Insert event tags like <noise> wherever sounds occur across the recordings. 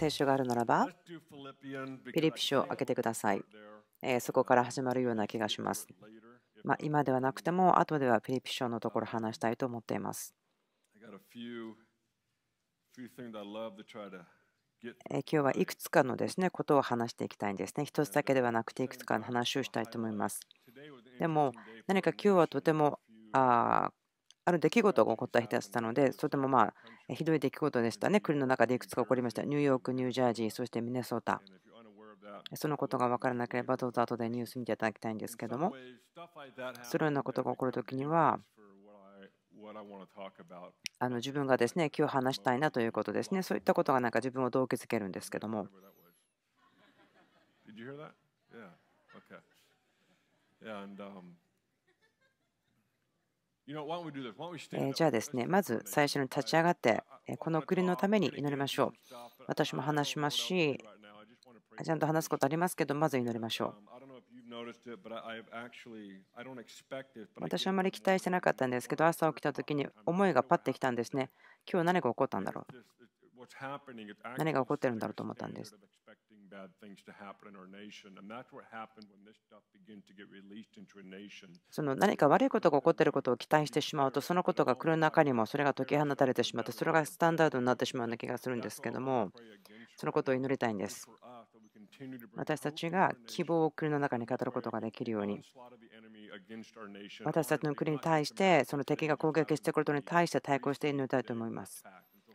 聖書があるならば、フィリピ書を開けてください。そこから始まるような気がします。まあ、今ではなくても、後ではフィリピ書のところ話したいと思っています。今日はいくつかのですねことを話していきたいんですね。一つだけではなくていくつかの話をしたいと思います。でも何か今日はとてもあある出来事が起こった日だったので、とてもまあひどい出来事でしたね。国の中でいくつか起こりました。ニューヨーク、ニュージャージー、そしてミネソータ。そのことが分からなければ、どうぞ後でニュース見ていただきたいんですけども、そのようなことが起こるときには、あの自分がですね今日話したいなということですね、そういったことがなんか自分を動機づけるんですけども。えじゃあですね、まず最初に立ち上がって、この国のために祈りましょう。私も話しますし、ちゃんと話すことありますけど、まず祈りましょう。私はあまり期待してなかったんですけど、朝起きた時に思いがパッてきたんですね。今日何が起こったんだろう。何が起こってるんだろうと思ったんです。その何か悪いことが起こっていることを期待してしまうと、そのことが来る中にもそれが解き放たれてしまって、それがスタンダードになってしまうような気がするんですけども、そのことを祈りたいんです。私たちが希望を国の中に語ることができるように、私たちの国に対して、その敵が攻撃してくることに対して対抗して祈りたいと思います。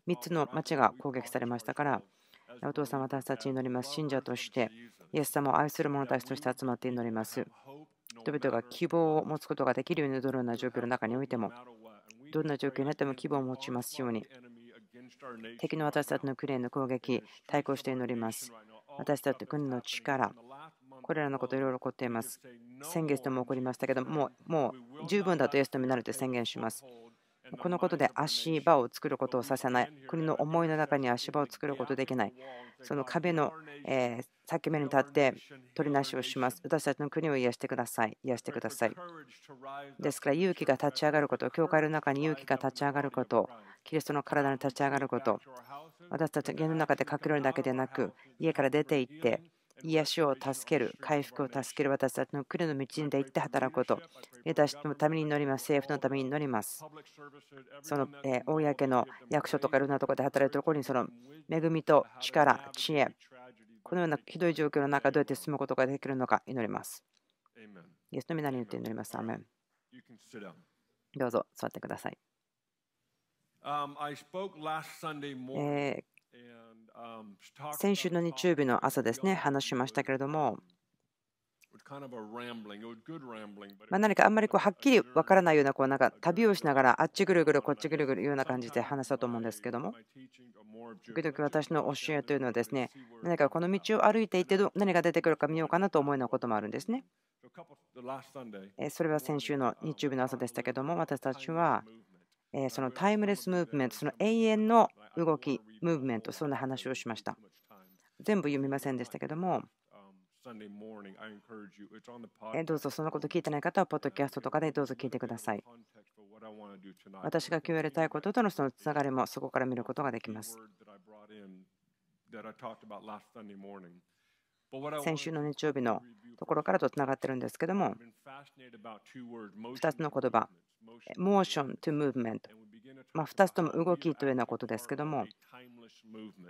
3つの町が攻撃されましたから、お父さん私たちに祈ります。信者として、イエス様を愛する者たちとして集まって祈ります。人々が希望を持つことができるようにどのような状況の中においても、どんな状況になっても希望を持ちますように、敵の私たちのクレーンの攻撃、対抗して祈ります。私たちの軍の力、これらのこといろいろ起こっています。先月とも起こりましたけども、もう十分だとイエスとみなると宣言します。このことで足場を作ることをさせない。国の思いの中に足場を作ることできない。その壁の、え裂け目に立って取りなしをします。私たちの国を癒してください。癒してください。ですから勇気が立ち上がること、教会の中に勇気が立ち上がること、キリストの体に立ち上がること、私たちは家の中で隠れるだけでなく、家から出て行って、癒しを助ける、回復を助ける私たちの国の道にで行って働くこと、私のために乗ります、政府のために乗ります。その公の役所とかいろんなところで働いているところに、その恵みと力、知恵、このようなひどい状況の中、どうやって進むことができるのか祈ります。イエスの皆にって祈ります。アメンどうぞ座ってください。え先週の日曜日の朝ですね、話しましたけれども、ま何かあんまりこうはっきりわからないようなこうなんか旅をしながらあっちぐるぐるこっちぐるぐるような感じで話したと思うんですけども時々私の教えというのはですね何かこの道を歩いていて何が出てくるか見ようかなと思うようなこともあるんですねそれは先週の日曜日の朝でしたけども私たちはえそのタイムレスムーブメント、その永遠の動き、ムーブメント、そんな話をしました。全部読みませんでしたけども、えどうぞそのこと聞いてない方は、ポッドキャストとかでどうぞ聞いてください。私が決めれたいこととのそのつながりもそこから見ることができます。先週の日曜日のところからとつながってるんですけども、2つの言葉、モーション・トゥ・ムーブメント。まあ、2つとも動きというようなことですけども、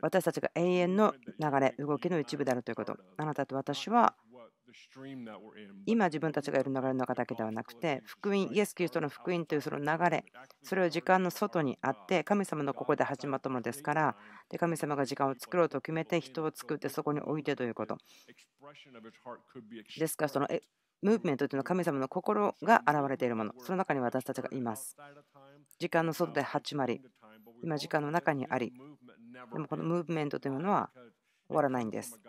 私たちが永遠の流れ、動きの一部であるということ。あなたと私は今自分たちがいる流れの中だけではなくて福音イエス・キリストの福音というその流れそれは時間の外にあって神様のここで始まったものですからで神様が時間を作ろうと決めて人を作ってそこに置いてということですからそのムーブメントというのは神様の心が現れているもの、その中に私たちがいます。時間の外で始まり、今時間の中にあり、でもこのムーブメントというものは終わらないんです。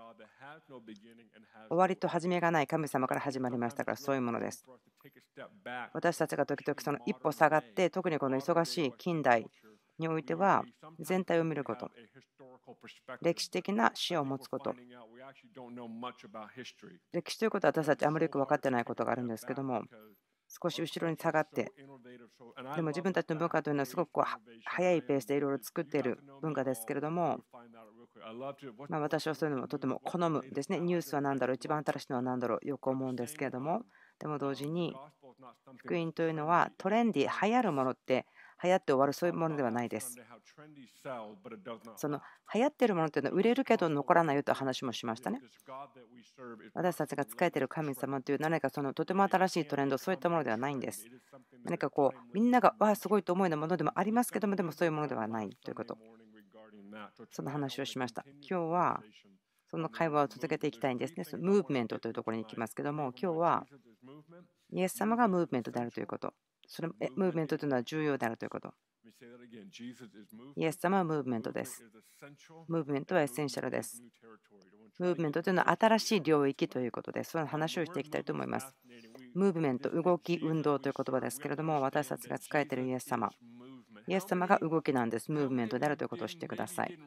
終わりと始めがない神様から始まりましたから、そういうものです。私たちが時々その一歩下がって、特にこの忙しい近代においては、全体を見ること、歴史的な視野を持つこと。歴史ということは私たちあまりよく分かってないことがあるんですけども、少し後ろに下がって、でも自分たちの文化というのはすごく早いペースでいろいろ作っている文化ですけれども、ま私はそういうのもとても好むですね。ニュースは何だろう、一番新しいのは何だろう、よく思うんですけれども、でも同時に、福音というのはトレンディー、流行るものって流行って終わるそういうものではないです。その <laughs> 流行っているものというのは売れるけど残らないよという話もしましたね。私たちが仕えている神様という何かそのとても新しいトレンドそういったものではないんです。何かこうみんながわあすごいと思うようなものでもありますけどもでもそういうものではないということ。その話をしました。今日はその会話を続けていきたいんですね。そのムーブメントというところに行きますけども今日はイエス様がムーブメントであるということ。そのムーブメントというのは重要であるということ。イエス様はムーブメントです。ムーブメントはエッセンシャルです。ムーブメントというのは新しい領域ということで、その話をしていきたいと思います。ムーブメント、動き、運動という言葉ですけれども、私たちが使えているイエス様。イエス様が動きなんです。ムーブメントであるということを知ってください。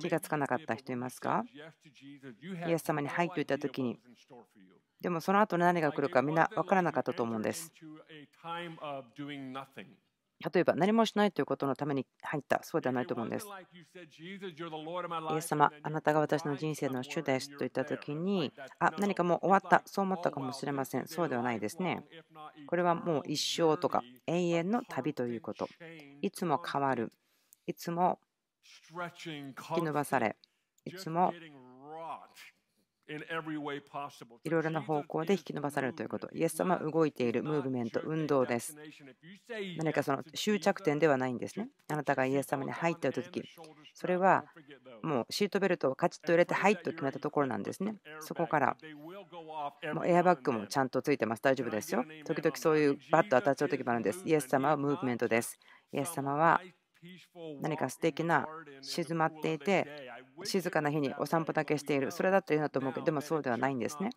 気がつかなかった人いますかイエス様に「入っていた時にでもその後何が来るかみんな分からなかったと思うんです例えば何もしないということのために入ったそうではないと思うんですイエス様あなたが私の人生の主ですと言った時にあ何かもう終わったそう思ったかもしれませんそうではないですねこれはもう一生とか永遠の旅ということいつも変わるいつも引き伸ばされ、いつもいろいろな方向で引き伸ばされるということ。イエス様は動いているムーブメント、運動です。何かその終着点ではないんですね。あなたがイエス様に入っていとき、それはもうシートベルトをカチッと入れて、はいと決めたところなんですね。そこから、もうエアバッグもちゃんとついてます。大丈夫ですよ。時々そういうバッと当たっちゃうときもあるんです。イエス様はムーブメントです。イエス様は何か素敵な静まっていて静かな日にお散歩だけしているそれだというなと思うけどでもそうではないんですね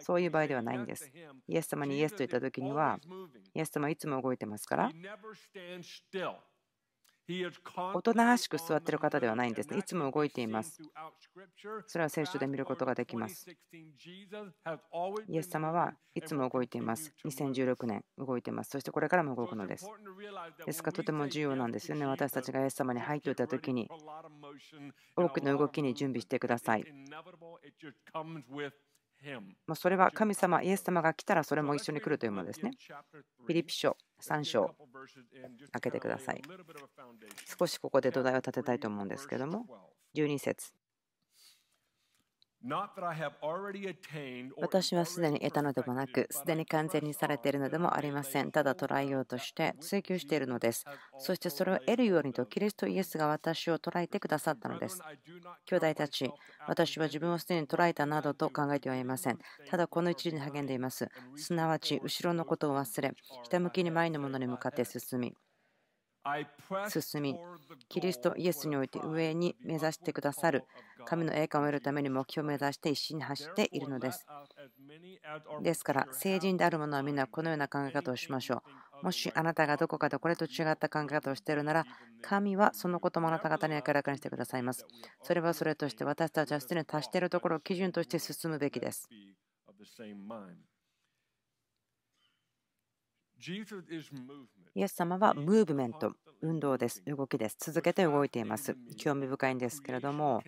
そういう場合ではないんですイエス様にイエスと言った時にはイエス様はいつも動いてますからおとなしく座っている方ではないんですね。いつも動いています。それは聖書で見ることができます。イエス様はいつも動いています。2016年動いています。そしてこれからも動くのです。ですからとても重要なんですよね。私たちがイエス様に入っておいたときに、多くの動きに準備してください。まあ、それは神様、イエス様が来たらそれも一緒に来るというものですね。フィリピ書3章、開けてください。少しここで土台を立てたいと思うんですけども、12節私はすでに得たのでもなく、すでに完全にされているのでもありません。ただ捉えようとして追求しているのです。そしてそれを得るようにと、キリストイエスが私を捉えてくださったのです。兄弟たち、私は自分をすでに捉えたなどと考えてはいません。ただこの一時に励んでいます。すなわち、後ろのことを忘れ、ひたむきに前のものに向かって進み、進み、キリストイエスにおいて上に目指してくださる。神の栄冠を得るために目標を目指して一心に走っているのです。ですから、成人である者はみんなこのような考え方をしましょう。もしあなたがどこかでこれと違った考え方をしているなら、神はそのこともあなた方に明らかにしてくださいます。それはそれとして私たちはすでに達しているところを基準として進むべきです。イエス様はムーブメント、運動です、動きです。続けて動いています。興味深いんですけれども、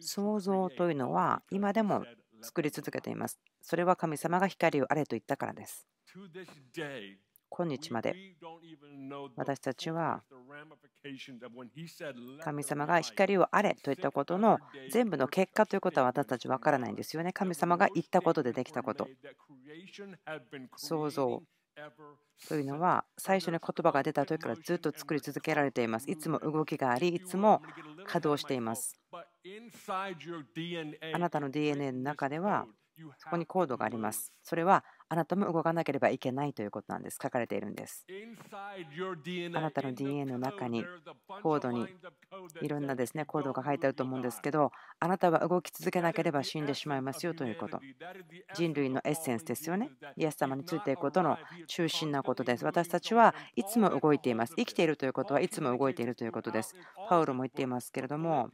創造というのは今でも作り続けています。それは神様が光をあれと言ったからです。今日まで私たちは神様が光をあれと言ったことの全部の結果ということは私たち分からないんですよね。神様が言ったことでできたこと。創造というのは最初に言葉が出た時からずっと作り続けられています。いつも動きがあり、いつも稼働しています。あなたの DNA の中ではそこにコードがあります。それはあなたも動かなければいけないということなんです。書かれているんです。あなたの DNA の中に、コードにいろんなですねコードが入っていると思うんですけど、あなたは動き続けなければ死んでしまいますよということ。人類のエッセンスですよね。イエス様についていくことの中心なことです。私たちはいつも動いています。生きているということはいつも動いているということです。パウロも言っていますけれども、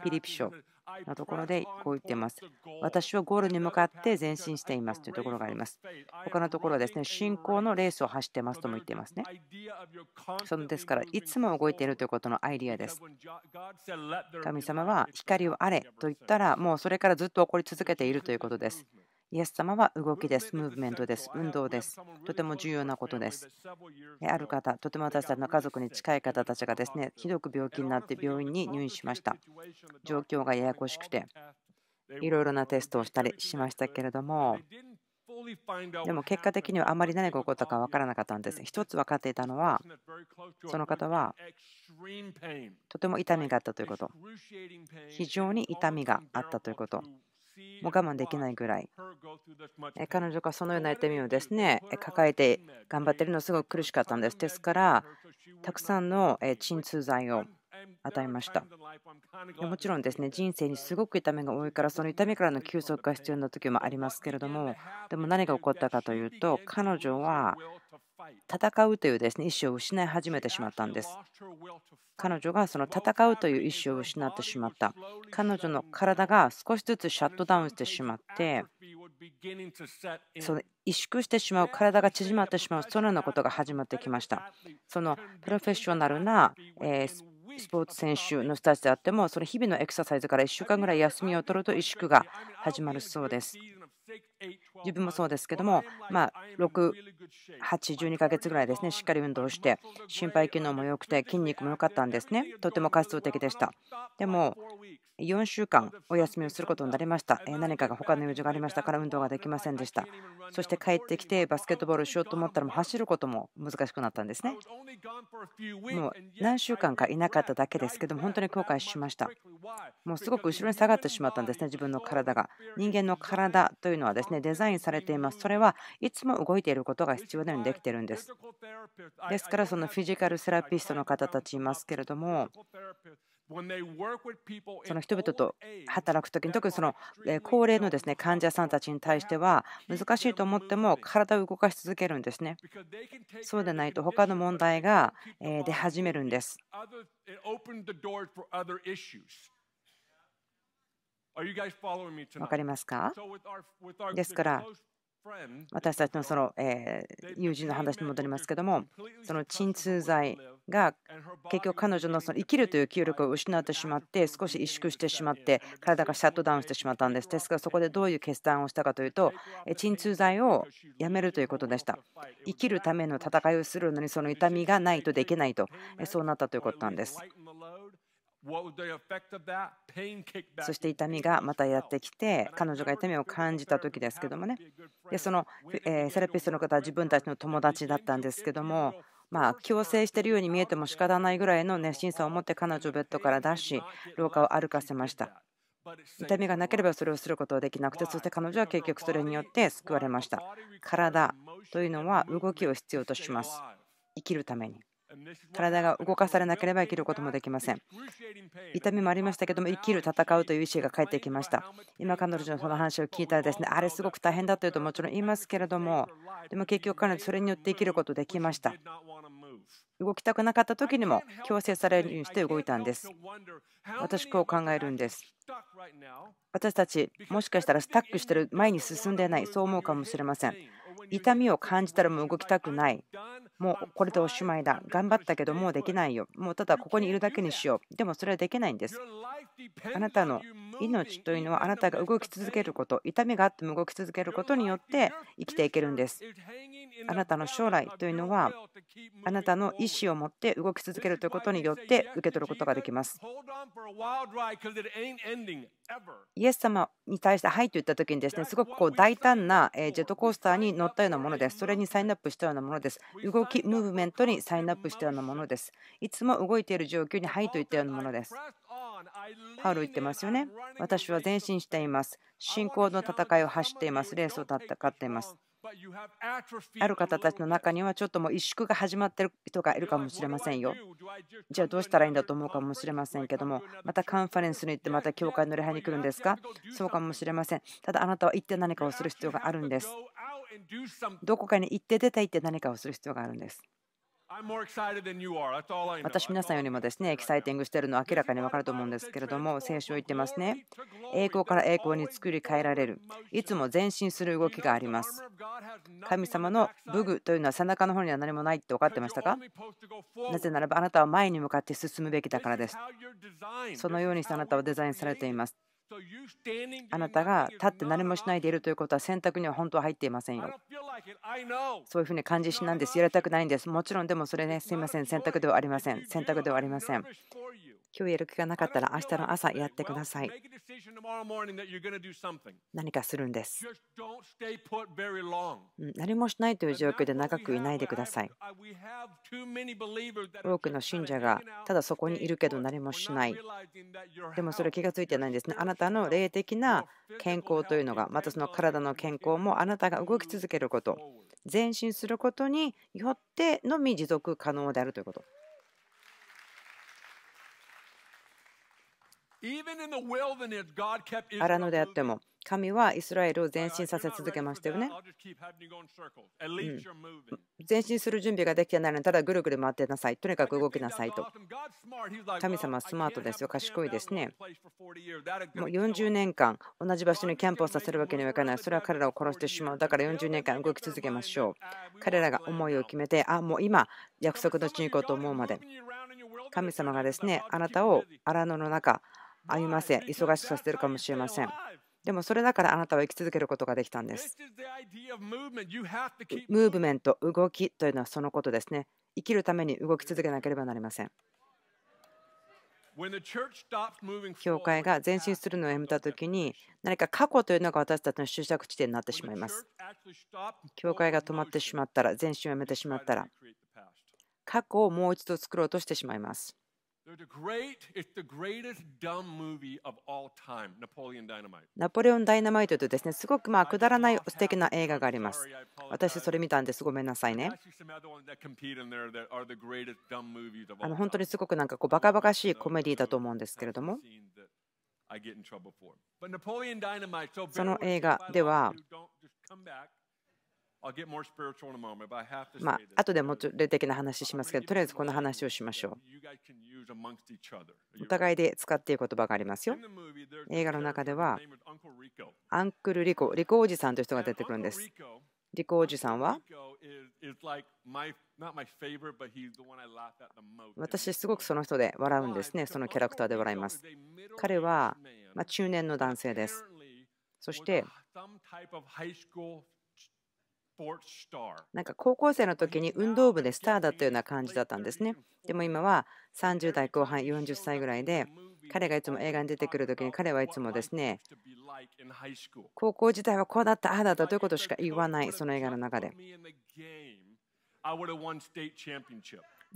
フィリピ書のところでこう言っています。私はゴールに向かって前進していますというところがあります。他のところはですね、信仰のレースを走ってますとも言っていますね。そのですから、いつも動いているということのアイディアです。神様は光をあれと言ったら、もうそれからずっと起こり続けているということです。イエス様は動きです、ムーブメントです、運動です。とても重要なことです。ある方、とても私たちの家族に近い方たちがですね、ひどく病気になって病院に入院しました。状況がややこしくて、いろいろなテストをしたりしましたけれども、でも結果的にはあまり何が起こったか分からなかったんです。一つ分かっていたのは、その方はとても痛みがあったということ、非常に痛みがあったということ、もう我慢できないぐらい彼女がそのような痛みをですね抱えて頑張ってるのすごく苦しかったんですですからたくさんの鎮痛剤を与えましたもちろんですね人生にすごく痛みが多いからその痛みからの休息が必要な時もありますけれどもでも何が起こったかというと彼女は戦うというですね意思を失い始めてしまったんです。彼女がその戦うという意思を失ってしまった。彼女の体が少しずつシャットダウンしてしまって、その萎縮してしまう、体が縮まってしまう、そのようなことが始まってきました。そのプロフェッショナルな、えースポーツ選手の人たちであっても、その日々のエクササイズから1週間ぐらい休みを取ると萎縮が始まるそうです。自分もそうですけども、ま6、8、12ヶ月ぐらいですね、しっかり運動して、心肺機能も良くて、筋肉も良かったんですね、とても活動的でした。でも、4週間お休みをすることになりました。何かが他の用事がありましたから運動ができませんでした。そして帰ってきてバスケットボールしようと思ったらもう走ることも難しくなったんですね。もう何週間かいなかっただけですけども本当に後悔しました。もうすごく後ろに下がってしまったんですね、自分の体が。人間の体というのはですねデザインされています。それはいつも動いていることが必要なようにできているんです。ですからそのフィジカルセラピストの方たちいますけれどもその人々と働くときに、特にその高齢のですね患者さんたちに対しては、難しいと思っても体を動かし続けるんですね。そうでないと、他の問題が出始めるんです。分かりますかですから、私たちのその、え友人の話に戻りますけども、その鎮痛剤が結局彼女のその生きるという気力を失ってしまって、少し萎縮してしまって、体がシャットダウンしてしまったんです。ですから、そこでどういう決断をしたかというと、鎮痛剤をやめるということでした。生きるための戦いをするのに、その痛みがないとできないと、そうなったということなんです。そして痛みがまたやってきて、彼女が痛みを感じた時ですけどもね、でそのセラピストの方は自分たちの友達だったんですけども、まあ、強制しているように見えても仕方ないぐらいの熱心さを持って彼女をベッドから出し、廊下を歩かせました。痛みがなければそれをすることはできなくて、そして彼女は結局それによって救われました。体というのは動きを必要とします。生きるために。体が動かされなければ生きることもできません。痛みもありましたけども、生きる、戦うという意思が返ってきました。今、彼女のその話を聞いたらですね、あれすごく大変だというともちろん言いますけれども、でも結局彼女それによって生きることできました。動きたくなかった時にも強制されるようにして動いたんです。私、こう考えるんです。私たち、もしかしたらスタックしてる、前に進んでない、そう思うかもしれません。痛みを感じたらもう動きたくない。もうこれでおしまいだ。頑張ったけどもうできないよ。もうただここにいるだけにしよう。でもそれはできないんです。あなたの命というのはあなたが動き続けること痛みがあっても動き続けることによって生きていけるんですあなたの将来というのはあなたの意思を持って動き続けるということによって受け取ることができますイエス様に対して「はい」と言った時にですねすごくこう大胆なジェットコースターに乗ったようなものですそれにサインアップしたようなものです動きムーブメントにサインアップしたようなものですいつも動いている状況に「はい」と言ったようなものですパウロ言ってますよね。私は前進しています。信仰の戦いを走っています。レースを戦っています。ある方たちの中にはちょっともう萎縮が始まってる人がいるかもしれませんよ。じゃあどうしたらいいんだと思うかもしれませんけども、またカンファレンスに行ってまた教会の礼拝に来るんですかそうかもしれません。ただあなたは行って何かをする必要があるんです。どこかに行って出て行って何かをする必要があるんです。私皆さんよりもですねエキサイティングしているの明らかに分かると思うんですけれども聖書を言ってますね栄光から栄光に作り変えられるいつも前進する動きがあります神様の武具というのは背中の方には何もないって分かってましたかなぜならばあなたは前に向かって進むべきだからですそのようにしてあなたはデザインされていますあなたが立って何もしないでいるということは選択には本当は入っていませんよ。そういうふうに感じしなんです。やりたくないんです。もちろんでもそれね、すいません。選択ではありません。選択ではありません。今日やる気がなかったら明日の朝やってください。何かするんです。何もしないという状況で長くいないでください。多くの信者がただそこにいるけど何もしない。でもそれ気がついてないんですね。あなたの霊的な健康というのが、またその体の健康もあなたが動き続けること、前進することによってのみ持続可能であるということ。荒野であっても神はイスラエルを前進させ続けましたよね、前進する準備ができてないのにただぐるぐる回ってなさいとにかく動きなさいと神様はスマートですよ賢いですねもう40年間同じ場所にキャンプをさせるわけにはいかないそれは彼らを殺してしまうだから40年間動き続けましょう彼らが思いを決めてあもう今約束の地に行こうと思うまで神様がですねあなたを荒野の中歩ませ、忙しくさせてるかもしれません。でもそれだからあなたは生き続けることができたんです。ムーブメント、動きというのはそのことですね。生きるために動き続けなければなりません。教会が前進するのをやめたときに何か過去というのが私たちの終着地点になってしまいます。教会が止まってしまったら前進をやめてしまったら過去をもう一度作ろうとしてしまいます。ナポレオン・ダイナマイトというですね、すごくまあくだらない素敵な映画があります。私、それ見たんです。ごめんなさいね。あの本当にすごくなんかこうバカバカしいコメディだと思うんですけれども。その映画では、まあ後でも霊的な話しますけど、とりあえずこの話をしましょう。お互いで使っている言葉がありますよ。映画の中では、アンクルリコ、リコおじさんという人が出てくるんです。リコおじさんは私すごくその人で笑うんですね、そのキャラクターで笑います。彼はま中年の男性です。そしてなんか高校生の時に運動部でスターだったような感じだったんですね。でも今は30代後半40歳ぐらいで彼がいつも映画に出てくる時に彼はいつもですね高校時代はこうだったああだったということしか言わないその映画の中で。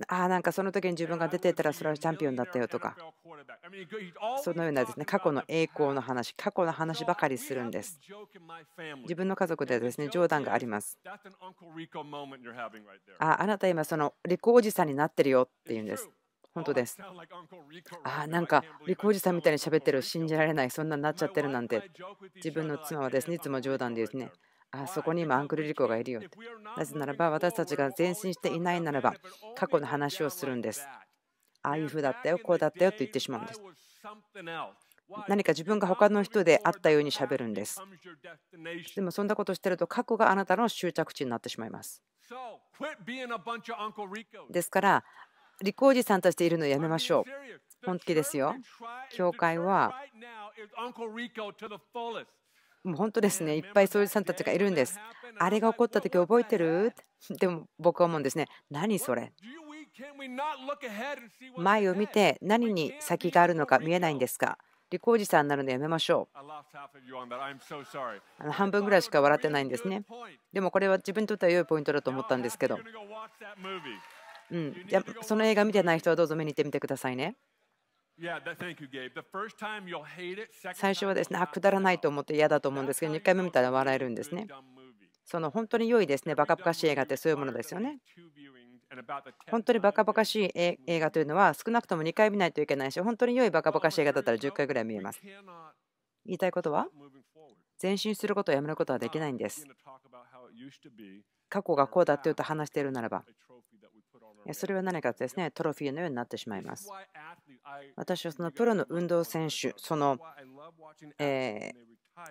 ああ、なんかその時に自分が出ていたらそれはチャンピオンだったよとか、そのようなですね過去の栄光の話、過去の話ばかりするんです。自分の家族ではですね冗談があります。ああなた今、そのリコおじさんになってるよって言うんです。本当です。ああ、なんか、リコおじさんみたいに喋ってる、信じられない、そんなになっちゃってるなんて、自分の妻はですね、いつも冗談でですね、あそこに今アンクルリコがいるよ。なぜならば私たちが前進していないならば過去の話をするんです。ああいうふうだったよ、こうだったよと言ってしまうんです。何か自分が他の人であったようにしゃべるんです。でもそんなことしてると過去があなたの終着地になってしまいます。ですから、リコおじさんとしているのをやめましょう。本気ですよ。教会はもう本当ですね、いっぱいそういうさんたちがいるんです。あれが起こった時覚えてる <laughs> でも僕は思うんですね、何それ前を見て何に先があるのか見えないんですかリコージさんになるのやめましょう。半分ぐらいしか笑ってないんですね。でもこれは自分にとっては良いポイントだと思ったんですけど、うん、その映画見てない人はどうぞ目に行ってみてくださいね。最初はですね、あ、くだらないと思って嫌だと思うんですけど、2回目見たら笑えるんですね。その本当に良いですね、バカバカしい映画ってそういうものですよね。本当にバカバカしい映画というのは少なくとも2回見ないといけないし、本当に良いバカバカしい映画だったら10回ぐらい見えます。言いたいことは前進することをやめることはできないんです。過去がこうだというと話しているならば、それは何かとですね、トロフィーのようになってしまいます。私はそのプロの運動選手、その、え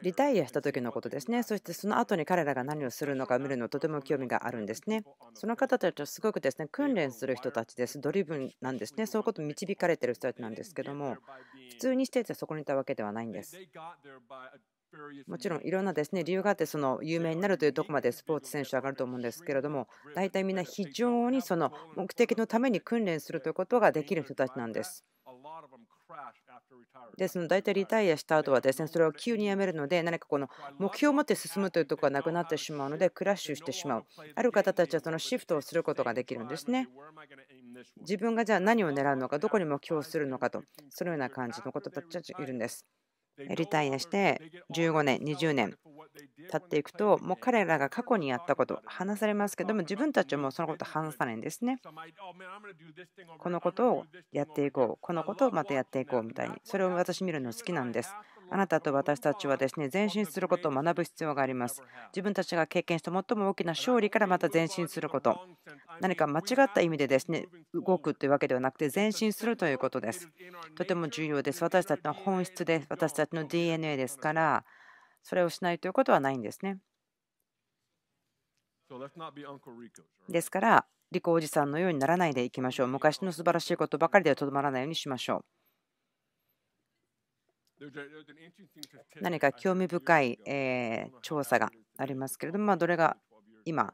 リタイアした時のことですね、そしてその後に彼らが何をするのか見るのとても興味があるんですね。その方たちはすごくですね、訓練する人たちです、ドリブンなんですね、そういうことを導かれてる人たちなんですけども、普通にしててそこにいたわけではないんです。もちろんいろんなですね理由があってその有名になるというところまでスポーツ選手上がると思うんですけれども大体みんな非常にその目的のために訓練するということができる人たちなんです。ですので大体リタイアした後はですねそれを急にやめるので何かこの目標を持って進むというところがなくなってしまうのでクラッシュしてしまうある方たちはそのシフトをすることができるんですね自分がじゃあ何を狙うのかどこに目標をするのかとそのような感じの方たちがいるんですリタイアして15年、20年経っていくと、もう彼らが過去にやったこと、話されますけども、自分たちはもうそのこと話さないんですね。このことをやっていこう、このことをまたやっていこうみたいに、それを私見るの好きなんです。あなたと私たちはですね前進することを学ぶ必要があります。自分たちが経験した最も大きな勝利からまた前進すること、何か間違った意味でですね動くというわけではなくて前進するということです。とても重要です。私たちの本質です。私たちの DNA ですから、それをしないということはないんですね。ですから、リコおじさんのようにならないでいきましょう。昔の素晴らしいことばかりではとどまらないようにしましょう。何か興味深い、えー、調査がありますけれども、まあ、どれが今、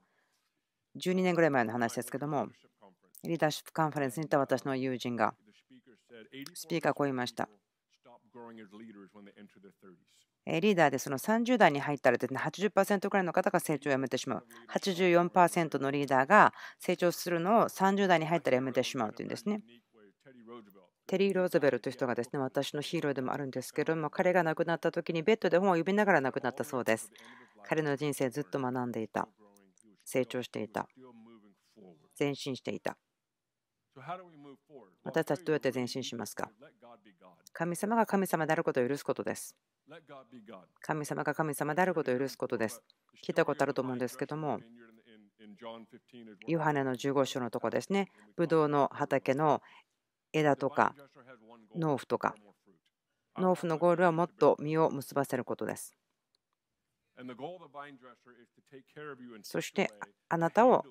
12年ぐらい前の話ですけども、リーダーシップカンファレンスにいた私の友人が、スピーカーこう言いました。リーダーでその30代に入ったらですね80%くらいの方が成長をやめてしまう84%のリーダーが成長するのを30代に入ったらやめてしまうというんですねテリー・ローズベルという人がですね私のヒーローでもあるんですけども彼が亡くなった時にベッドで本を読みながら亡くなったそうです彼の人生ずっと学んでいた成長していた前進していた私たちどうやって前進しますか神様が神様であることを許すことです。神様が神様であることを許すことです。聞いたことあると思うんですけども、ヨハネの15章のとこですね、ブドウの畑の枝とか農夫とか農夫のゴールはもっと実を結ばせることですそしてあなたを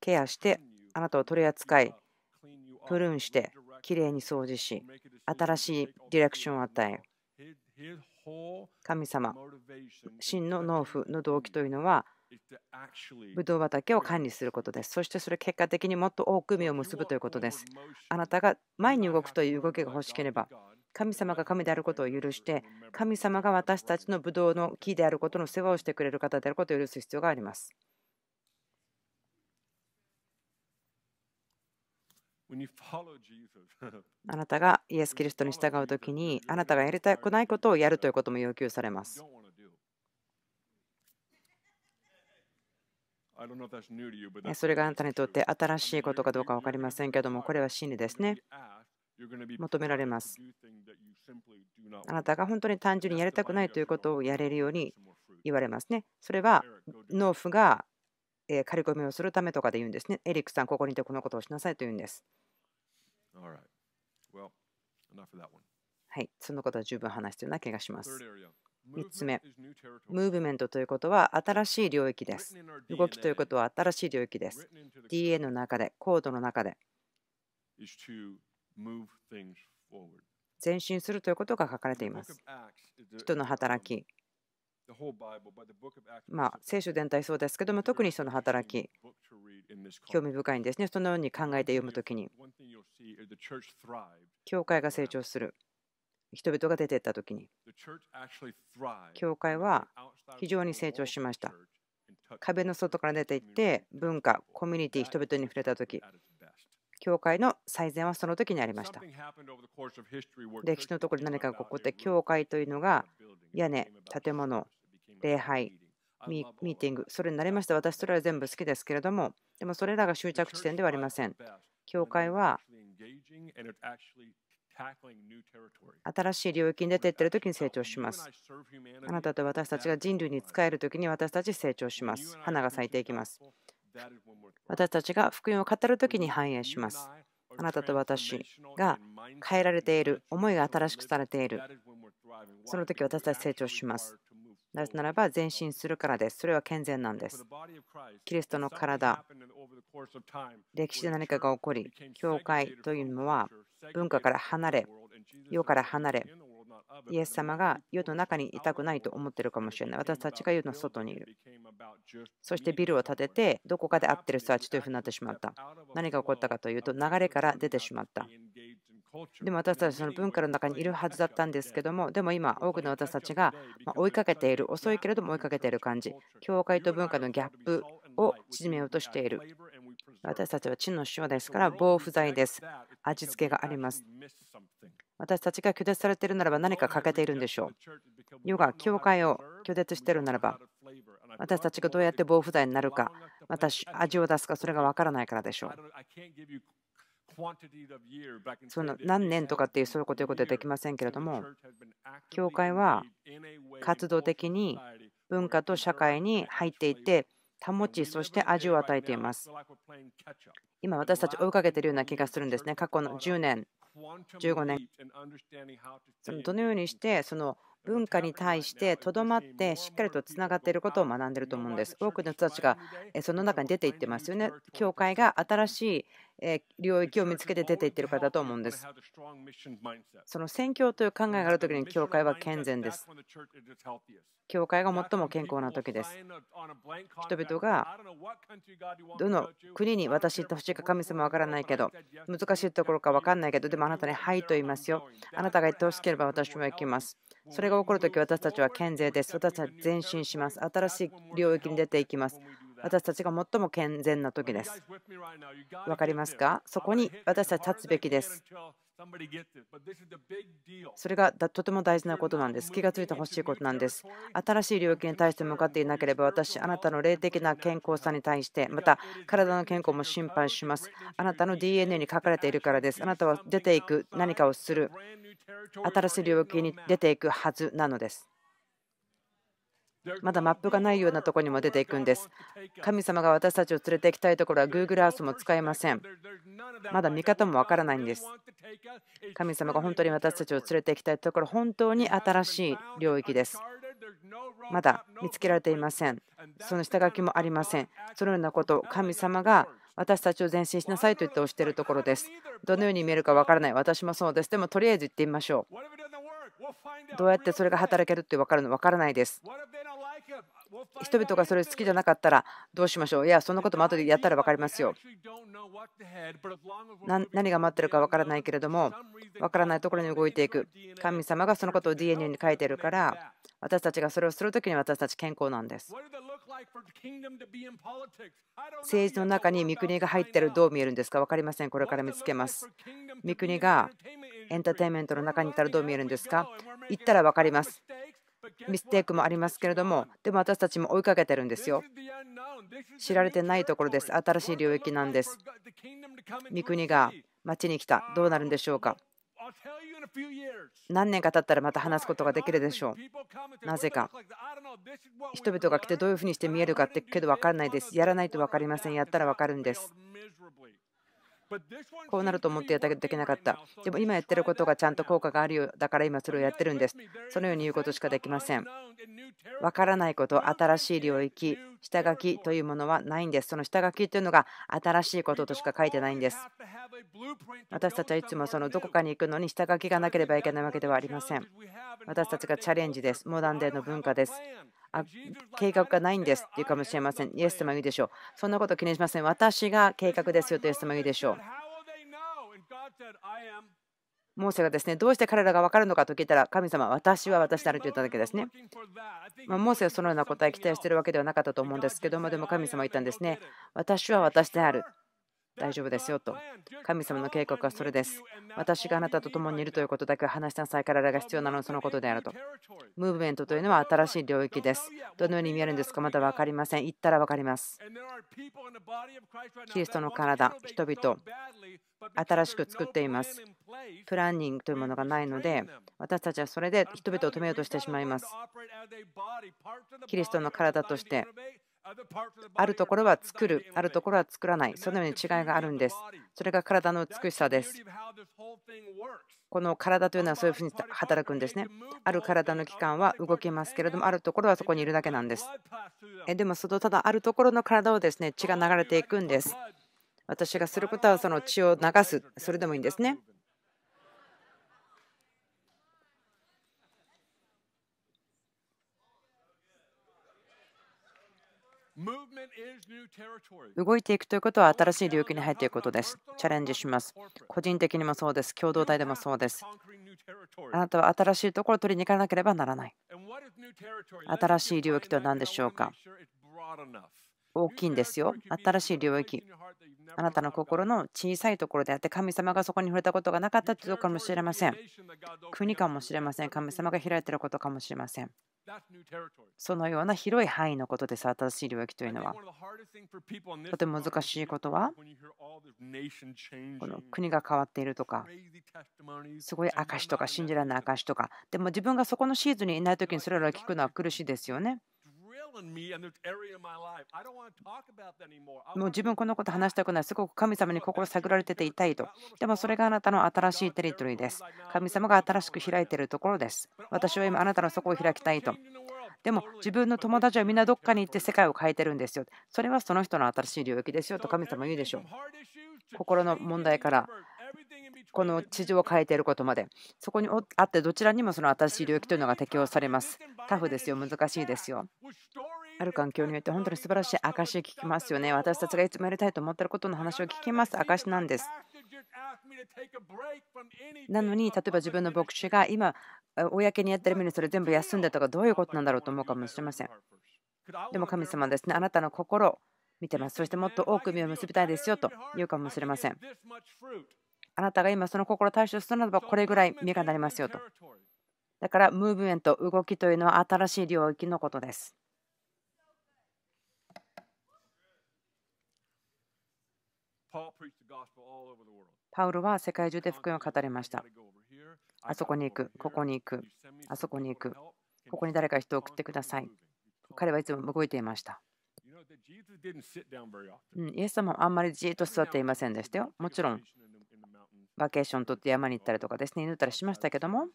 ケアしてあなたを取り扱いプルーンしてきれいに掃除し新しいディレクションを与え神様真の農夫の動機というのはブドウ畑を管理することです。そしてそれ結果的にもっと多く実を結ぶということです。あなたが前に動くという動きが欲しければ、神様が神であることを許して、神様が私たちのブドウの木であることの世話をしてくれる方であることを許す必要があります。<laughs> あなたがイエス・キリストに従うときに、あなたがやりたくないことをやるということも要求されます。それがあなたにとって新しいことかどうか分かりませんけども、これは真理ですね。求められます。あなたが本当に単純にやりたくないということをやれるように言われますね。それは農夫が刈り込みをするためとかで言うんですね。エリックさん、ここにいてこのことをしなさいと言うんです。はい、そのことは十分話しるような気がします。3つ目、ムーブメントということは新しい領域です。動きということは新しい領域です。DA の中で、コードの中で。前進するということが書かれています。人の働き。まあ、聖書全体そうですけども、特にその働き、興味深いんですね。そのように考えて読むときに、教会が成長する。人々が出ていった時に教会は非常に成長しました壁の外から出ていって文化コミュニティ人々に触れた時教会の最善はその時にありました歴史のところに何かが起こって教会というのが屋根建物礼拝ミーティングそれになりました私それは全部好きですけれどもでもそれらが執着地点ではありません教会は新しい領域に出ていってる時に成長します。あなたと私たちが人類に仕える時に私たち成長します。花が咲いていきます。私たちが福音を語る時に反映します。あなたと私が変えられている、思いが新しくされている。その時私たち成長します。なぜならば前進するからです。それは健全なんです。キリストの体、歴史で何かが起こり、教会というのは文化から離れ、世から離れ、イエス様が世の中にいたくないと思ってるかもしれない。私たちが世の外にいる。そしてビルを建てて、どこかで会ってる人たちというふうになってしまった。何が起こったかというと、流れから出てしまった。でも私たちその文化の中にいるはずだったんですけども、でも今、多くの私たちが追いかけている、遅いけれども追いかけている感じ、教会と文化のギャップを縮めようとしている。私たちは地の主ですから、防腐剤です。味付けがあります。私たちが拒絶されているならば何か欠けているんでしょう。世が教会を拒絶しているならば、私たちがどうやって防腐剤になるか、また味を出すか、それが分からないからでしょう。その何年とかっていうそういうこということはできませんけれども、教会は活動的に文化と社会に入っていて、保ち、そして味を与えています。今、私たち追いかけているような気がするんですね。過去の10年、15年。そのどのようにしてその文化に対してとどまってしっかりとつながっていることを学んでいると思うんです。多くの人たちがその中に出ていってますよね。教会が新し領域を見つけて出ていってる方だと思うんです。その宣教という考えがある時に教会は健全です。教会が最も健康な時です。人々がどの国に私行ってほしいか神様わからないけど難しいところかわかんないけどでもあなたに「はい」と言いますよ。あなたが言ってほしければ私も行きます。それが起こるとき私たちは健全です。私たちは前進します。新しい領域に出ていきます。私たちが最も健全な時です。分かりますかそこに私たち立つべきです。それがとても大事なことなんです。気がついてほしいことなんです。新しい領域に対して向かっていなければ、私、あなたの霊的な健康さに対して、また体の健康も心配します。あなたの DNA に書かれているからです。あなたは出ていく、何かをする、新しい領域に出ていくはずなのです。まだマップがないようなところにも出ていくんです。神様が私たちを連れて行きたいところは Google Earth も使えません。まだ見方もわからないんです。神様が本当に私たちを連れて行きたいところ、本当に新しい領域です。まだ見つけられていません。その下書きもありません。そのようなことを神様が私たちを前進しなさいと言って押しているところです。どのように見えるかわからない。私もそうです。でもとりあえず行ってみましょう。どうやってそれが働けるって分かるの分からないです。人々がそれ好きじゃなかったらどうしましょういやそんなことも後でやったら分かりますよ何が待ってるか分からないけれども分からないところに動いていく神様がそのことを DNA に書いてるから私たちがそれをする時に私たち健康なんです政治の中に三国が入ってるどう見えるんですか分かりませんこれから見つけます三国がエンターテインメントの中にいたらどう見えるんですか行ったら分かりますミステイクもありますけれども、でも私たちも追いかけてるんですよ。知られてないところです。新しい領域なんです。御国が町に来た。どうなるんでしょうか。何年か経ったらまた話すことができるでしょう。なぜか。人々が来てどういうふうにして見えるかってけど分からないです。やらないと分かりません。やったら分かるんです。こうなると思ってやったけどできなかった。でも今やってることがちゃんと効果があるようだから今それをやってるんです。そのように言うことしかできません。わからないこと、新しい領域、下書きというものはないんです。その下書きというのが新しいこととしか書いてないんです。私たちはいつもそのどこかに行くのに下書きがなければいけないわけではありません。私たちがチャレンジです。モダンデーの文化です。計画がないんですっていうかもしれません。イエス様言うでしょう。そんなこと気にしません。私が計画ですよとイエス様言うでしょう。モーセがですねどうして彼らが分かるのかと聞いたら神様私は私であると言っただけですね。まあ、モーセはそのような答え期待しているわけではなかったと思うんですけどもでも神様は言ったんですね私は私である大丈夫ですよと。神様の警告はそれです。私があなたと共にいるということだけを話しなさい。彼らが必要なのはそのことであると。ムーブメントというのは新しい領域です。どのように見えるんですかまだ分かりません。言ったら分かります。キリストの体、人々、新しく作っています。プランニングというものがないので、私たちはそれで人々を止めようとしてしまいます。キリストの体としてあるところは作る、あるところは作らない、そのように違いがあるんです。それが体の美しさです。この体というのはそういうふうに働くんですね。ある体の器官は動きますけれども、あるところはそこにいるだけなんです。でも、そのただあるところの体をですね血が流れていくんです。私がすることはその血を流す、それでもいいんですね。動いていくということは新しい領域に入っていくことです。チャレンジします。個人的にもそうです。共同体でもそうです。あなたは新しいところを取りに行かなければならない。新しい領域とは何でしょうか大きいんですよ。新しい領域。あなたの心の小さいところであって、神様がそこに触れたことがなかったというかもしれません。国かもしれません。神様が開いていることかもしれません。そのような広い範囲のことです、新しい領域というのは。とても難しいことは、この国が変わっているとか、すごい証しとか信じられない証しとか、でも自分がそこのシーズンにいないときにそれらを聞くのは苦しいですよね。もう自分このこと話したくない。すごく神様に心探られてて痛いと。でもそれがあなたの新しいテリトリーです。神様が新しく開いているところです。私は今あなたの底を開きたいと。でも自分の友達はみんなどっかに行って世界を変えてるんですよ。それはその人の新しい領域ですよと神様言うでしょう。心の問題からこの地上を変えていることまで、そこにあってどちらにもその新しい領域というのが適用されます。タフですよ、難しいですよ。ある環境によって本当に素晴らしい証聞きますよね。私たちがいつもやりたいと思っていることの話を聞きます証なんです。なのに、例えば自分の牧師が今、公にやってるメにそれ全部休んでとか、どういうことなんだろうと思うかもしれません。でも神様ですね、あなたの心見てます。そしてもっと多く身を結びたいですよと言うかもしれません。あなたが今その心を対処するならばこれぐらい目がなりますよと。だから、ムーブメント、動きというのは新しい領域のことです。パウロは世界中で福音を語りました。あそこに行く、ここに行く、あそこに行く、ここに誰か人を送ってください。彼はいつも動いていました。イエス様はあんまりじっと座っていませんでしたよ。もちろん、バケーションとって山に行ったりとかですね、祈ったりしましたけども、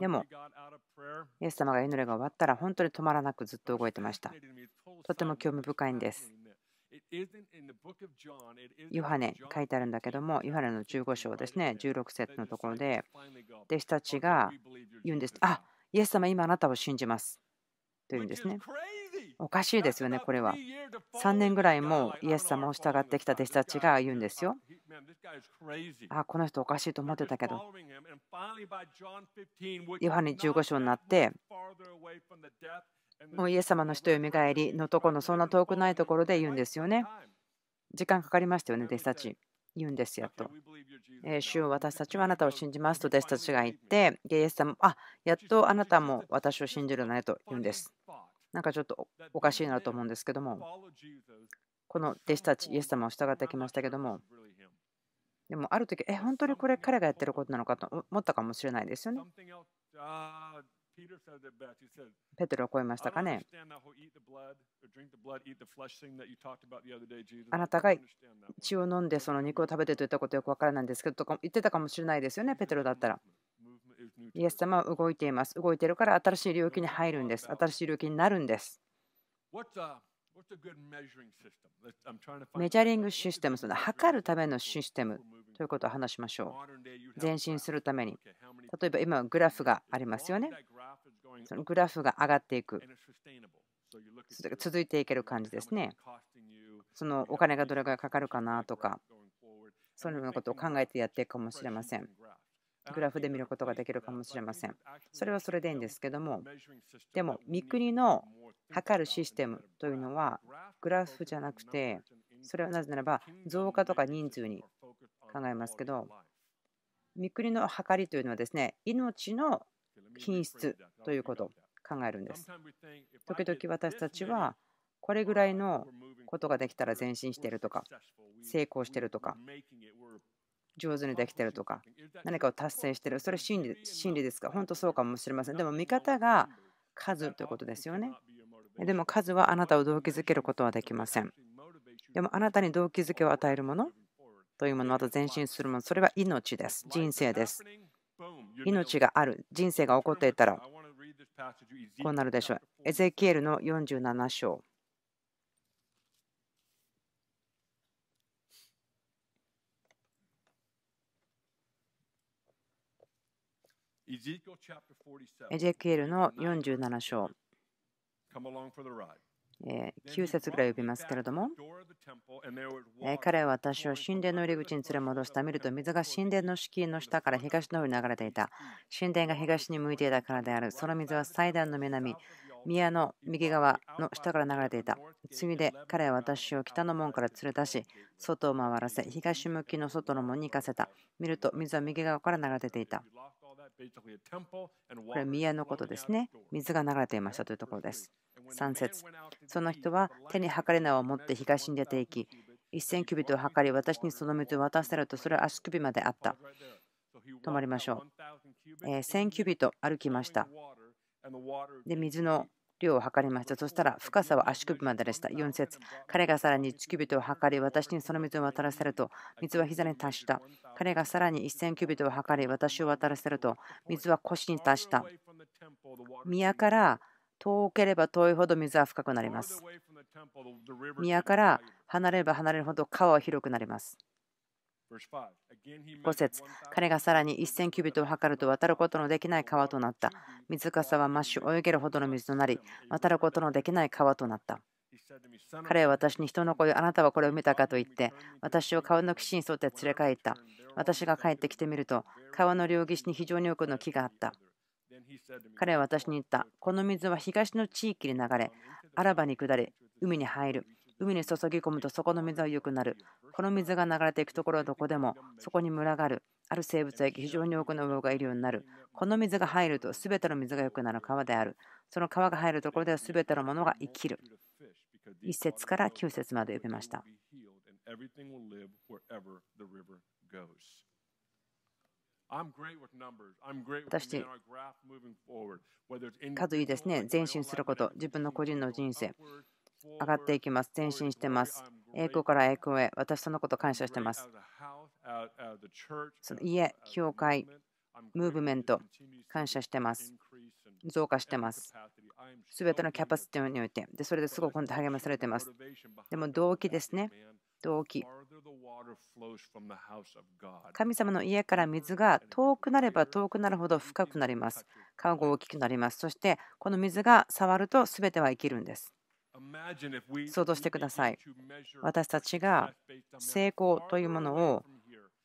でも、イエス様が祈りが終わったら、本当に止まらなくずっと動いてました。とても興味深いんです。ヨハネ書いてあるんだけども、ヨハネの15章ですね、16節のところで、弟子たちが言うんです。あイエス様、今あなたを信じます。というんですね。おかしいですよね、これは。3年ぐらいもイエス様を従ってきた弟子たちが言うんですよ。あ、この人おかしいと思ってたけど。ヨハネ15章になって、もうイエス様の死とよみがえりのとこのそんな遠くないところで言うんですよね。時間かかりましたよね、弟子たち。言うんですやと。えー、主を私たちはあなたを信じますと弟子たちが言って、イエス様、あやっとあなたも私を信じるのねと言うんです。なんかちょっとおかしいなと思うんですけども、この弟子たち、イエス様を従ってきましたけども、でもある時、え、本当にこれ彼がやってることなのかと思ったかもしれないですよね。ペテロは超えましたかねあなたが血を飲んでその肉を食べてと言ったことよくわからないんですけどとか言ってたかもしれないですよね、ペテロだったら。イエス様は動いています。動いているから新しい領域に入るんです。新しい領域になるんです。メジャリングシステム、その測るためのシステムということを話しましょう。前進するために。例えば今、グラフがありますよね。そのグラフが上がっていく。続いていける感じですね。そのお金がどれくらいかかるかなとか、そのようなことを考えてやっていくかもしれません。グラフで見ることができるかもしれません。それはそれでいいんですけども、でも、三国の測るシステムというのは、グラフじゃなくて、それはなぜならば、増加とか人数に考えますけど、三国の測りというのはですね、命の品質ということを考えるんです。時々私たちは、これぐらいのことができたら前進してるとか成功してるとか上手にできてるとか、何かを達成してる、それ真理真理ですか本当そうかもしれません。でも味方が数ということですよね。でも数はあなたを動機づけることはできません。でもあなたに動機づけを与えるものというもの、また前進するもの、それは命です。人生です。命がある、人生が起こっていたら、こうなるでしょう。エゼキエルの47章。エゼキエルの47章、9節ぐらい呼びますけれども、彼は私を神殿の入り口に連れ戻した。見ると水が神殿の敷居の下から東の方に流れていた。神殿が東に向いていたからである。その水は祭壇の南、宮の右側の下から流れていた。次で彼は私を北の門から連れ出し、外を回らせ、東向きの外の門に行かせた。見ると水は右側から流れていた。これは宮のことですね。水が流れていましたというところです。3節その人は手に測れ縄を持って東に出ていき、1000キュビットを測り、私にその水を渡せると、それは足首まであった。止まりましょう。え1000キュビット歩きました。で、水の量を測りました。そしたら深さは足首まででした。4節彼がさらに1キュビトを測り、私にその水を渡らせると、水は膝に達した。彼がさらに1000キュビトを測り、私を渡らせると、水は腰に達した。宮から遠ければ遠いほど水は深くなります。宮から離れれば離れるほど川は広くなります。5節彼がさらに1000キュビットを測ると渡ることのできない川となった。水かさはマッシュ泳げるほどの水となり、渡ることのできない川となった。彼は私に人の声、あなたはこれを見たかと言って、私を川の岸に沿って連れ帰った。私が帰ってきてみると、川の両岸に非常に多くの木があった。彼は私に言った。この水は東の地域に流れ、アラバに下り、海に入る。海に注ぎ込むとそこの水は良くなる。この水が流れていくところはどこでも、そこに群がる。ある生物は非常に多くの魚がいるようになる。この水が入ると全ての水が良くなる川である。その川が入るところでは全てのものが生きる。一節から九節まで読みました。私、数いいですね、前進すること、自分の個人の人生、上がっていきます。前進してます。栄光から栄光へ、私そのこと感謝してます。その家、教会、ムーブメント、感謝してます。増加してます。すべてのキャパシティにおいて、でそれですごく本当励まされてます。でも動機ですね。動機。神様の家から水が遠くなれば遠くなるほど深くなります。顔が大きくなります。そしてこの水が触ると全ては生きるんです。想像してください。私たちが成功というものを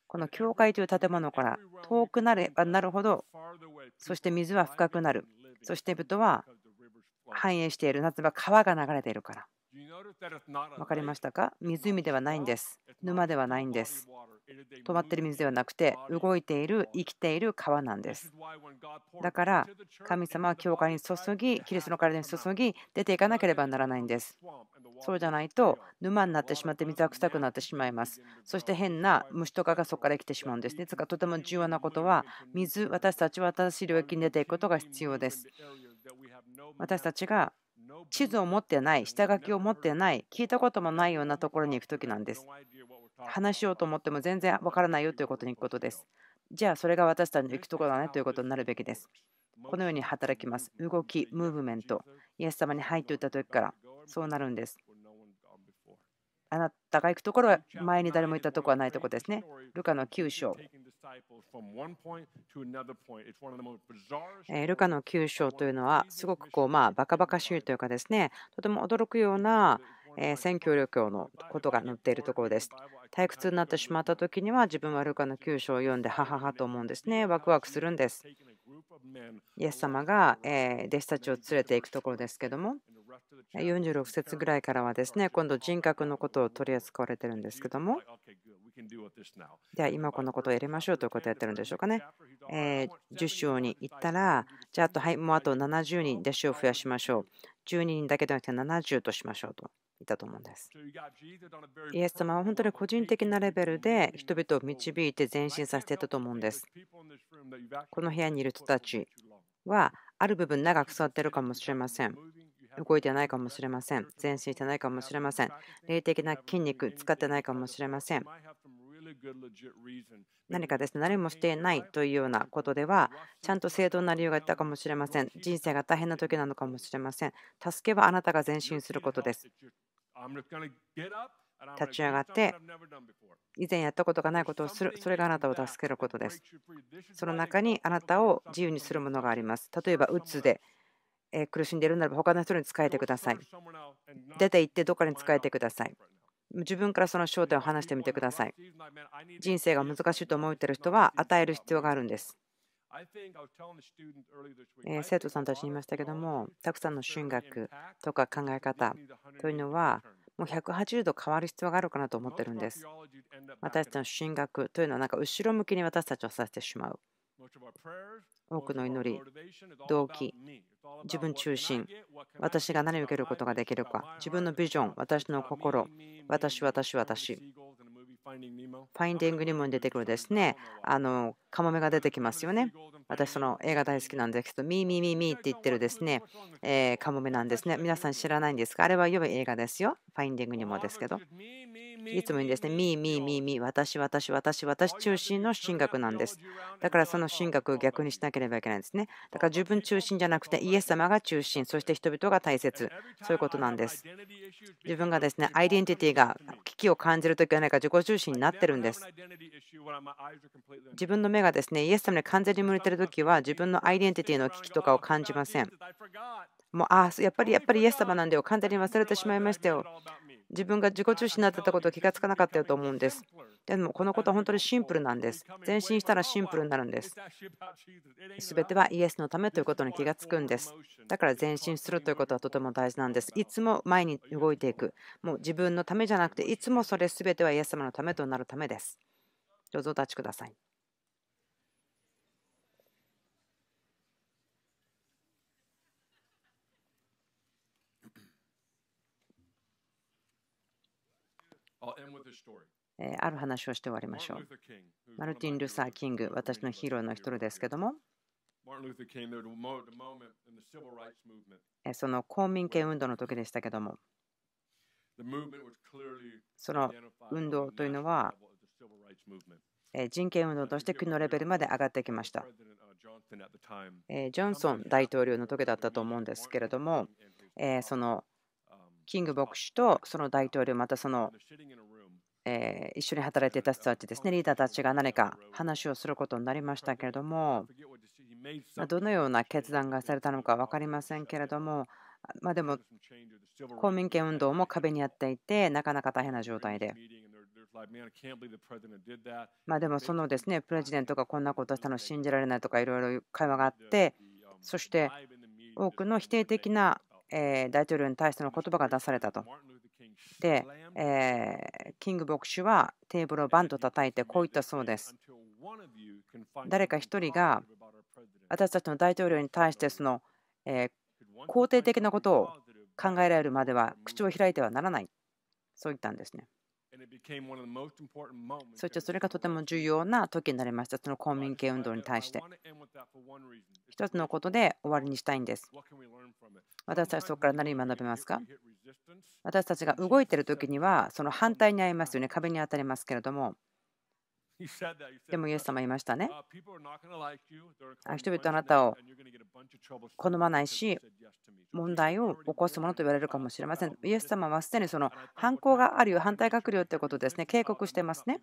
この教会という建物から遠くなればなるほど、そして水は深くなる、そして人は繁栄している、夏場川が流れているから。分かりましたか湖ではないんです。沼ではないんです。止まってる水ではなくて、動いている、生きている川なんです。だから、神様は教会に注ぎ、キリストの体に注ぎ、出ていかなければならないんです。そうじゃないと、沼になってしまって、水は臭くなってしまいます。そして変な虫とかがそこから生きてしまうんですね。ですから、とても重要なことは、水、私たちは新しい領域に出ていくことが必要です。私たちが地図を持ってない、下書きを持ってない、聞いたこともないようなところに行くときなんです。話しようと思っても全然わからないよということに行くことです。じゃあ、それが私たちの行くところだねということになるべきです。このように働きます。動き、ムーブメント。イエス様に入っていったときからそうなるんです。あなたが行くところは前に誰も行ったところはないところですね。ルカの9章。ルカの9章というのは、すごくこう、まあ、バカバカしいというかですね、とても驚くような、えー、宣教旅行のことが載っているところです。退屈になってしまった時には、自分はルカの9章を読んで、はははと思うんですね、ワクワクするんです。イエス様が、弟子たちを連れていくところですけども、46節ぐらいからはですね、今度人格のことを取り扱われてるんですけども、では今このことをやりましょうということをやってるんでしょうかね。え10章に行ったら、じゃああと、はい、もうあと70人弟子を増やしましょう。12人だけではなくて70としましょうと。いたと思うんです。イエス様は本当に個人的なレベルで人々を導いて前進させていたと思うんです。この部屋にいる人たちはある部分長く座っているかもしれません。動いてないかもしれません。前進してないかもしれません。霊的な筋肉使ってないかもしれません。何かですね、何もしていないというようなことでは、ちゃんと正当な理由があったかもしれません。人生が大変な時なのかもしれません。助けはあなたが前進することです。立ち上がって以前やったことがないことをするそれがあなたを助けることですその中にあなたを自由にするものがあります例えばうつで苦しんでいるならば他の人に仕えてください出て行ってどこかに仕えてください自分からその焦点を話してみてください。人生が難しいと思っている人は与える必要があるんです。生徒さんたちに言いましたけども、たくさんの進学とか考え方というのは、もう180度変わる必要があるかなと思ってるんです。私たちの進学というのは、なんか後ろ向きに私たちをさせてしまう。多くの祈り、動機、自分中心、私が何を受けることができるか、自分のビジョン、私の心、私、私、私。ファインディングにも出てくるですね、あのカモメが出てきますよね。私、その映画大好きなんですけど、ミーミーミーミーって言ってるですね、えー、カモメなんですね。皆さん知らないんですかあれは良い映画ですよ。ファインディングにもですけど。いつもにですね、ミーミーミーミー、私、私、私、私中心の神学なんです。だからその神学を逆にしなければいけないんですね。だから自分中心じゃなくて、イエス様が中心、そして人々が大切、そういうことなんです。自分がですね、アイデンティティが危機を感じるときは何か自己中心になってるんです。自分の目がですね、イエス様に完全に向いてる時は自分のアイデンティティの危機とかを感じません。もうああ、やっぱりやっぱりイエス様なんだよ。簡単に忘れてしまいましたよ。自分が自己中心になってたことを気がつかなかったよと思うんです。でもこのことは本当にシンプルなんです。前進したらシンプルになるんです。全てはイエスのためということに気がつくんです。だから前進するということはとても大事なんです。いつも前に動いていく。もう自分のためじゃなくて、いつもそれ全てはイエス様のためとなるためです。どうぞお立ちください。ある話をして終わりましょう。マルティン・ルーサー・キング、私のヒーローの一人ですけども、その公民権運動の時でしたけども、その運動というのは、人権運動として国のレベルまで上がってきました。ジョンソン大統領の時だったと思うんですけれども、そのキング牧師とその大統領、またその、え一緒に働いていた人たちですね、リーダーたちが何か話をすることになりましたけれども、どのような決断がされたのか分かりませんけれども、までも公民権運動も壁にやっていて、なかなか大変な状態で。までもそのですねプレジデントがこんなことしたの信じられないとかいろいろ会話があってそして多くの否定的なえ大統領に対しての言葉が出されたと。で、えキング牧師はテーブルをバンと叩いてこう言ったそうです。誰か一人が私たちの大統領に対してその、え肯定的なことを考えられるまでは口を開いてはならないそう言ったんですね。そしてそれがとても重要な時になりました、その公民権運動に対して。一つのことで終わりにしたいんです。私たちそこから何を学べますか私たちが動いている時には、その反対に合いますよね、壁に当たりますけれども。<laughs> でもイエス様言いましたね。人々あなたを好まないし、問題を起こすものと言われるかもしれません。イエス様はすでにその反抗があるよ、反対閣僚ということですね、警告してますね。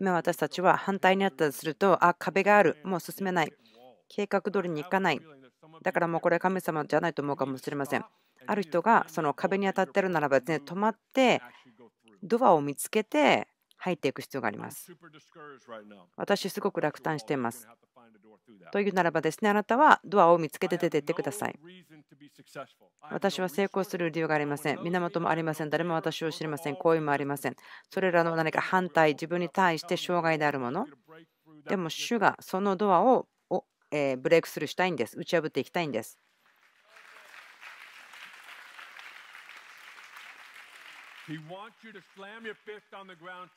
今私たちは反対になったりすると、あ、壁がある、もう進めない、計画通りに行かない、だからもうこれは神様じゃないと思うかもしれません。ある人がその壁に当たってるならば、ね、止まって、ドアを見つけて、入っていく必要があります。私、すごく落胆しています。というならばですね、あなたはドアを見つけて出ていってください。私は成功する理由がありません。源もありません。誰も私を知りません。行為もありません。それらの何か反対、自分に対して障害であるもの。でも、主がそのドアをブレイクスルーしたいんです。打ち破っていきたいんです。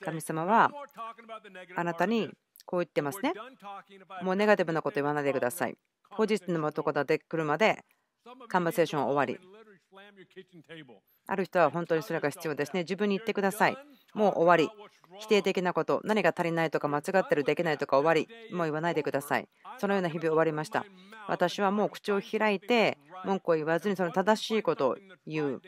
神様はあなたにこう言ってますね。もうネガティブなこと言わないでください。後日ことが出てくるまでカンバセーションは終わり。ある人は本当にそれが必要ですね。自分に言ってください。もう終わり。否定的なこと、何が足りないとか、間違ってる、できないとか、終わり。もう言わないでください。そのような日々終わりました。私はもう口を開いて、文句を言わずに、その正しいことを言う。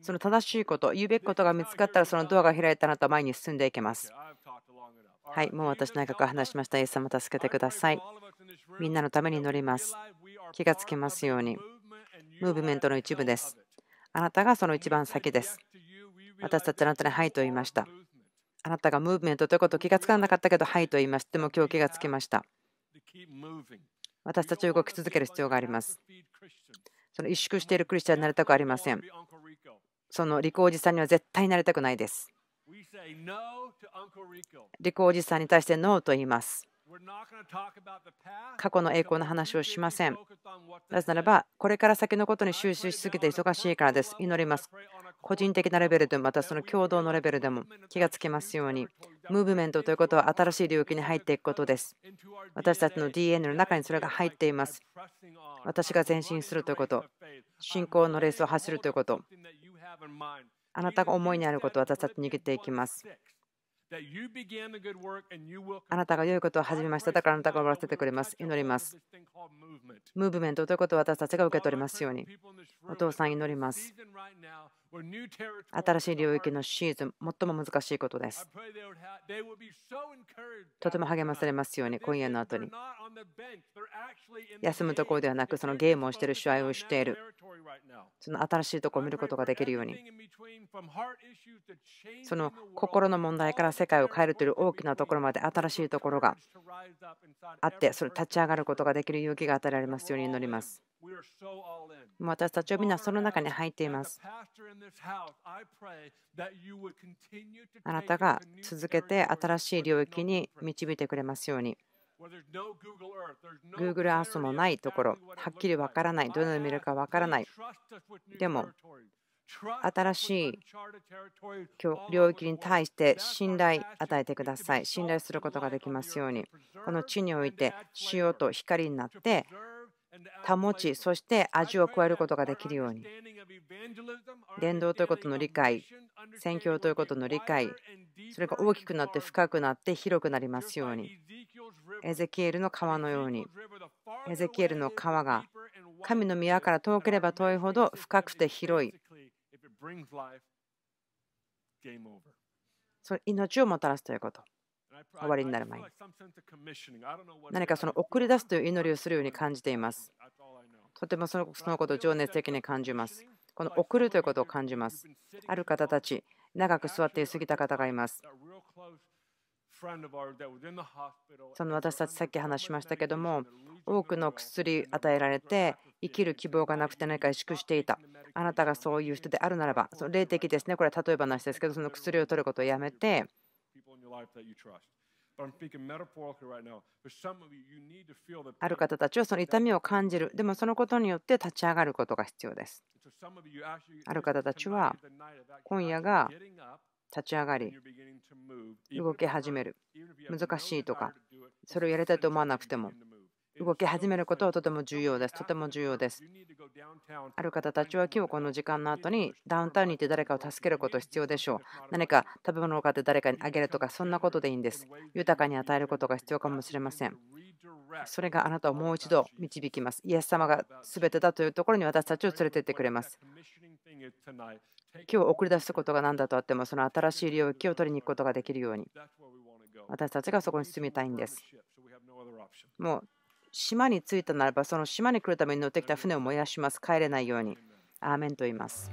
その正しいこと、言うべきことが見つかったら、そのドアが開いたあなたは前に進んでいけます。はい、もう私、内閣が話しました。イエス様、助けてください。みんなのために乗ります。気がつきますように、ムーブメントの一部です。あなたがその一番先です。私たちあなたにはいと言いました。あなたがムーブメントということを気がつかなかったけど、はいと言いました。でも今日気がつきました。私たちを動き続ける必要があります。その萎縮しているクリスチャンになりたくありません。そのリコおじさんには絶対になりたくないです。リコおじさんに対してノーと言います。過去の栄光の話をしません。なぜならば、これから先のことに収集しすぎて忙しいからです。祈ります。個人的なレベルでも、またその共同のレベルでも気がつきますように、ムーブメントということは新しい領域に入っていくことです。私たちの DNA の中にそれが入っています。私が前進するということ、信仰のレースを走るということ、あなたが思いにあることを私たち握っていきます。あなたが良いことを始めました。だからあなたが終わらせてくれます。祈ります。ムーブメントということを私たちが受け取りますように。お父さん、祈ります。新しい領域のシーズン、最も難しいことです。とても励まされますように、今夜の後に。休むところではなく、そのゲームをしている、試合をしている、その新しいところを見ることができるように、その心の問題から世界を変えるという大きなところまで新しいところがあって、それ立ち上がることができる勇気が与えられますように祈ります。私たちは皆その中に入っています。あなたが続けて新しい領域に導いてくれますように。Google Earth もないところ、はっきりわからない、どのように見るかわからない。でも、新しい領域に対して信頼与えてください。信頼することができますように。この地において、塩と光になって、保ちそして味を加えることができるように伝道ということの理解宣教ということの理解それが大きくなって深くなって広くなりますようにエゼキエルの川のようにエゼキエルの川が神の宮から遠ければ遠いほど深くて広いそれ命をもたらすということ。終わりになる前に何かその送り出すという祈りをするように感じていますとてもそのことを情熱的に感じますこの送るということを感じますある方たち長く座っていすぎた方がいますその私たちさっき話しましたけども多くの薬与えられて生きる希望がなくて何か萎縮していたあなたがそういう人であるならばその霊的ですねこれは例え話ですけどその薬を取ることをやめて your life that you trust. ある方たちはその痛みを感じる。でもそのことによって立ち上がることが必要です。ある方たちは今夜が立ち上がり、動き始める。難しいとか、それをやりたいと思わなくても、動き始めることはとても重要です。とても重要です。ある方たちは今日この時間の後にダウンタウンに行って誰かを助けること必要でしょう。何か食べ物を買って誰かにあげるとかそんなことでいいんです。豊かに与えることが必要かもしれません。それがあなたをもう一度導きます。イエス様が全てだというところに私たちを連れてってくれます。今日送り出すことが何だとあってもその新しい領域を取りに行くことができるように私たちがそこに住みたいんです。もう島に着いたならば、その島に来るために乗ってきた船を燃やします。帰れないように。アーメンと言います。